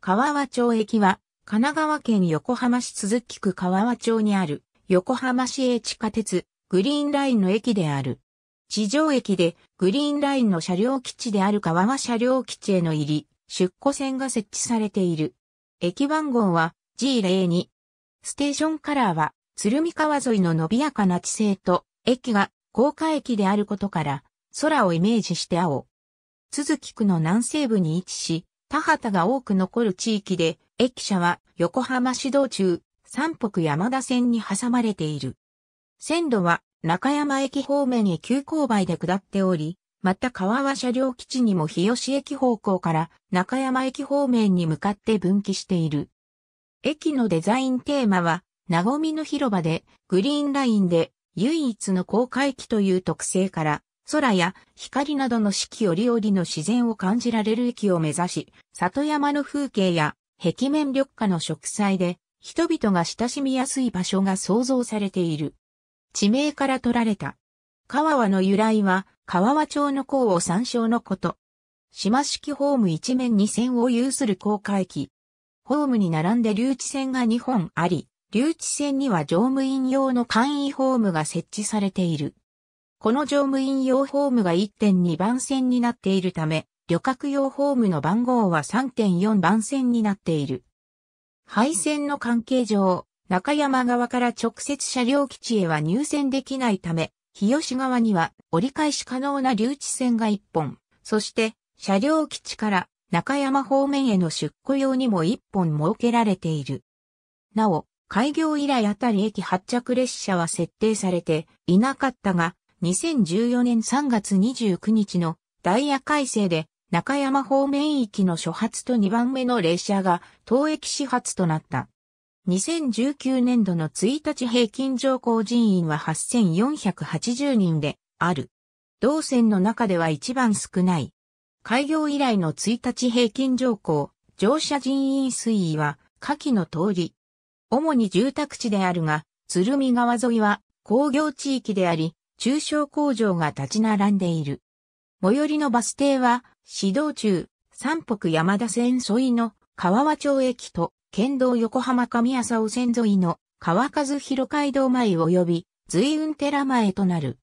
川和町駅は、神奈川県横浜市鈴木区川和町にある、横浜市営地下鉄、グリーンラインの駅である。地上駅で、グリーンラインの車両基地である川和車両基地への入り、出庫線が設置されている。駅番号は G02。ステーションカラーは、鶴見川沿いの伸びやかな地勢と、駅が高架駅であることから、空をイメージして青。鈴木区の南西部に位置し、田畑が多く残る地域で、駅舎は横浜市道中、三北山田線に挟まれている。線路は中山駅方面へ急勾配で下っており、また川は車両基地にも日吉駅方向から中山駅方面に向かって分岐している。駅のデザインテーマは、なごみの広場で、グリーンラインで、唯一の公開機という特性から、空や光などの四季折々の自然を感じられる駅を目指し、里山の風景や壁面緑化の植栽で人々が親しみやすい場所が想像されている。地名から取られた。川和の由来は、川和町の港を参照のこと。島式ホーム一面二線を有する高架駅。ホームに並んで留置線が2本あり、留置線には乗務員用の簡易ホームが設置されている。この乗務員用ホームが1.2番線になっているため、旅客用ホームの番号は3.4番線になっている。配線の関係上、中山側から直接車両基地へは入線できないため、日吉側には折り返し可能な留置線が1本、そして車両基地から中山方面への出庫用にも1本設けられている。なお、開業以来あたり駅発着列車は設定されていなかったが、2014年3月29日のダイヤ改正で中山方面域の初発と2番目の列車が当駅始発となった。2019年度の1日平均乗降人員は8480人である。同線の中では一番少ない。開業以来の1日平均乗降、乗車人員推移は下記の通り。主に住宅地であるが、鶴見川沿いは工業地域であり、中小工場が立ち並んでいる。最寄りのバス停は、市道中、三北山田線沿いの川和町駅と、県道横浜上浅尾線沿いの川和広街道前及び随運寺前となる。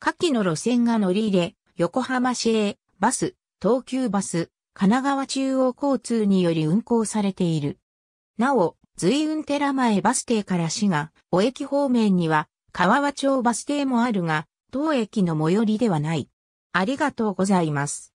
下記の路線が乗り入れ、横浜市営、バス、東急バス、神奈川中央交通により運行されている。なお、随運寺前バス停から市が、お駅方面には、川和町バス停もあるが、当駅の最寄りではない。ありがとうございます。